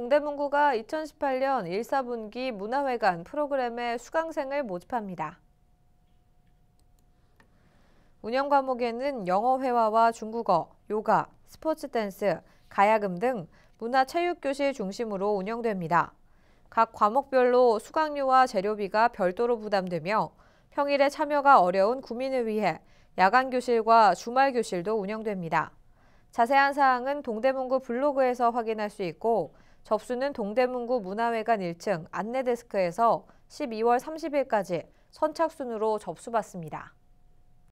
동대문구가 2018년 1사분기 문화회관 프로그램에 수강생을 모집합니다. 운영 과목에는 영어 회화와 중국어, 요가, 스포츠 댄스, 가야금 등 문화체육교실 중심으로 운영됩니다. 각 과목별로 수강료와 재료비가 별도로 부담되며 평일에 참여가 어려운 구민을 위해 야간 교실과 주말 교실도 운영됩니다. 자세한 사항은 동대문구 블로그에서 확인할 수 있고 접수는 동대문구 문화회관 1층 안내데스크에서 12월 30일까지 선착순으로 접수받습니다.